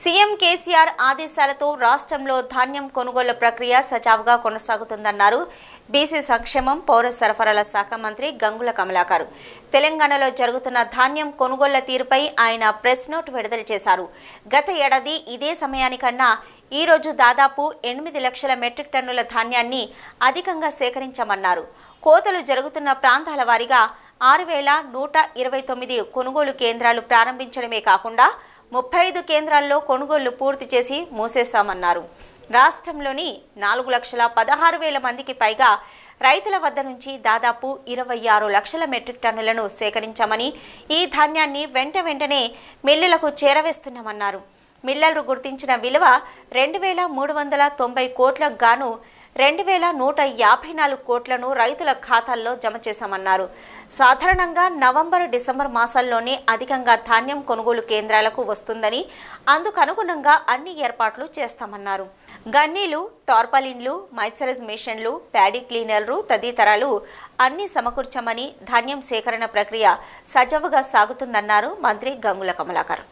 CM KCR ఆదేశాలతో రాష్ట్రంలో ధాన్యం కొనుగోలు ప్రక్రియ సజావుగా కొనసాగుతుందన్నారు బీసీ సంక్షేమం పౌర సరఫరాల శాఖ మంత్రి గంగుల కమలాకర్ తెలంగాణలో జరుగుతున్న ధాన్యం కొనుగోళ్ల తీరుపై ఆయన ప్రెస్ నోట్ విడుదల చేశారు గత ఏడాది ఇదే సమయానికన్నా ఈరోజు దాదాపు ఎనిమిది లక్షల మెట్రిక్ టన్నుల ధాన్యాన్ని అధికంగా సేకరించామన్నారు కోతలు జరుగుతున్న ప్రాంతాల వారీగా ఆరు వేల నూట ఇరవై తొమ్మిది కొనుగోలు కేంద్రాలు ప్రారంభించడమే కాకుండా ముప్పై ఐదు కేంద్రాల్లో కొనుగోళ్లు పూర్తి చేసి మూసేస్తామన్నారు రాష్ట్రంలోని నాలుగు లక్షల పదహారు వేల మందికి పైగా రైతుల వద్ద నుంచి దాదాపు ఇరవై ఆరు లక్షల మెట్రిక్ టన్నులను సేకరించామని ఈ ధాన్యాన్ని వెంట వెంటనే మిల్లులకు చేరవేస్తున్నామన్నారు మిల్లర్లు గుర్తించిన విలువ రెండు వేల మూడు వందల తొంభై కోట్లకు గాను రెండు వేల నూట యాభై నాలుగు కోట్లను రైతుల ఖాతాల్లో జమ చేశామన్నారు సాధారణంగా నవంబర్ డిసెంబర్ మాసాల్లోనే అధికంగా ధాన్యం కొనుగోలు కేంద్రాలకు వస్తుందని అందుకనుగుణంగా అన్ని ఏర్పాట్లు చేస్తామన్నారు గన్నీలు టార్పలిన్లు మైసరైజ్ మిషన్లు ప్యాడీ క్లీనర్లు తదితరాలు అన్ని సమకూర్చమని ధాన్యం సేకరణ ప్రక్రియ సజావుగా సాగుతుందన్నారు మంత్రి గంగుల కమలాకర్